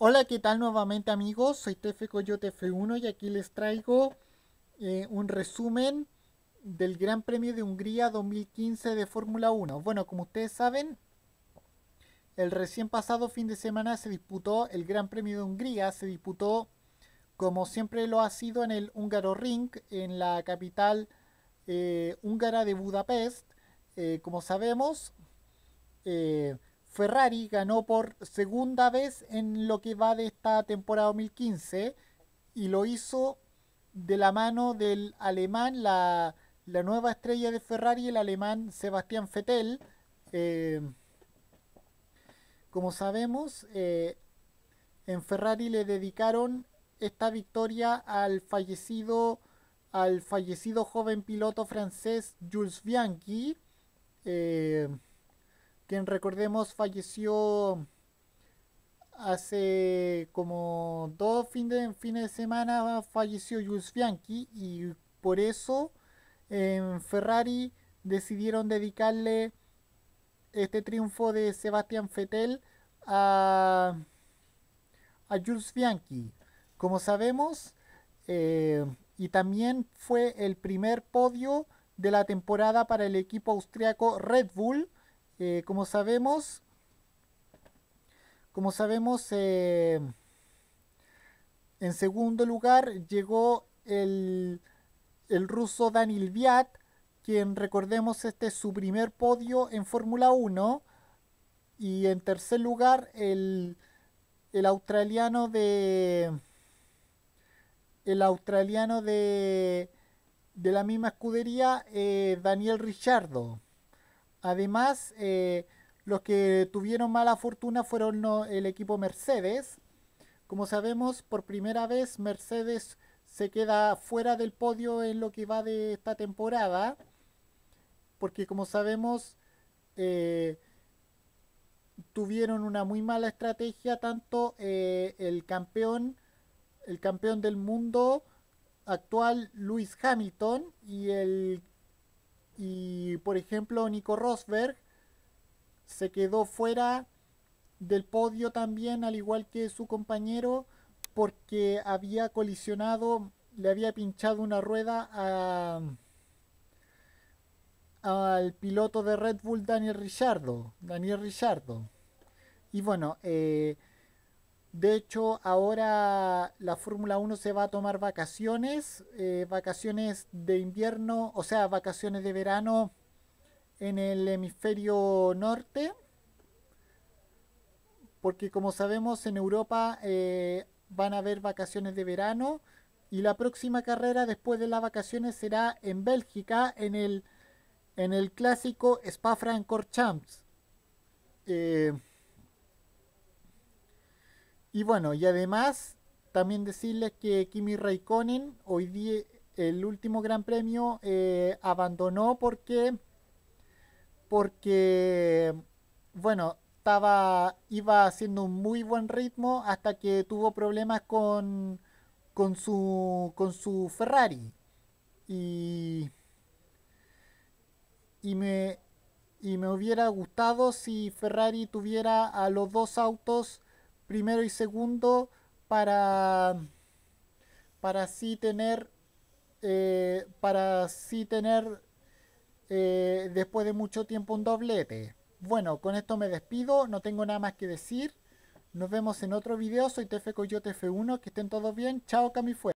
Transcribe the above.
Hola, ¿qué tal nuevamente amigos? Soy Tefe Coyote F1 y aquí les traigo eh, un resumen del Gran Premio de Hungría 2015 de Fórmula 1. Bueno, como ustedes saben, el recién pasado fin de semana se disputó el Gran Premio de Hungría, se disputó como siempre lo ha sido en el húngaro ring, en la capital eh, húngara de Budapest. Eh, como sabemos, Ferrari ganó por segunda vez en lo que va de esta temporada 2015 y lo hizo de la mano del alemán, la, la nueva estrella de Ferrari, el alemán Sebastián Vettel. Eh, como sabemos, eh, en Ferrari le dedicaron esta victoria al fallecido, al fallecido joven piloto francés Jules Bianchi. Eh, quien recordemos falleció hace como dos fines de, semana, falleció Jules Bianchi y por eso en Ferrari decidieron dedicarle este triunfo de Sebastián Vettel a, a Jules Bianchi. Como sabemos, eh, y también fue el primer podio de la temporada para el equipo austriaco Red Bull, eh, como sabemos, como sabemos, eh, en segundo lugar llegó el, ruso Daniel Viat, quien recordemos este es su primer podio en Fórmula 1. Y en tercer lugar, el, el australiano de. El australiano de. De la misma escudería, eh, Daniel Richardo. Además, eh, los que tuvieron mala fortuna fueron el equipo Mercedes. Como sabemos, por primera vez Mercedes se queda fuera del podio en lo que va de esta temporada. Porque como sabemos, eh, tuvieron una muy mala estrategia tanto eh, el campeón, el campeón del mundo actual Lewis Hamilton y el y por ejemplo, Nico Rosberg se quedó fuera del podio también, al igual que su compañero, porque había colisionado, le había pinchado una rueda a, al piloto de Red Bull, Daniel Ricciardo Daniel Richardo. Y bueno, eh, de hecho, ahora la Fórmula 1 se va a tomar vacaciones, eh, vacaciones de invierno, o sea, vacaciones de verano en el hemisferio norte, porque como sabemos en Europa eh, van a haber vacaciones de verano y la próxima carrera después de las vacaciones será en Bélgica, en el, en el clásico Spa-Francorchamps. Eh, y bueno, y además también decirles que Kimi Raikkonen hoy día el último Gran Premio eh, abandonó porque porque bueno estaba iba haciendo un muy buen ritmo hasta que tuvo problemas con con su con su Ferrari y y me y me hubiera gustado si Ferrari tuviera a los dos autos primero y segundo para, para así tener, eh, para así tener eh, después de mucho tiempo un doblete. Bueno, con esto me despido, no tengo nada más que decir. Nos vemos en otro video, soy tefe Coyote F1, que estén todos bien. Chao, Cami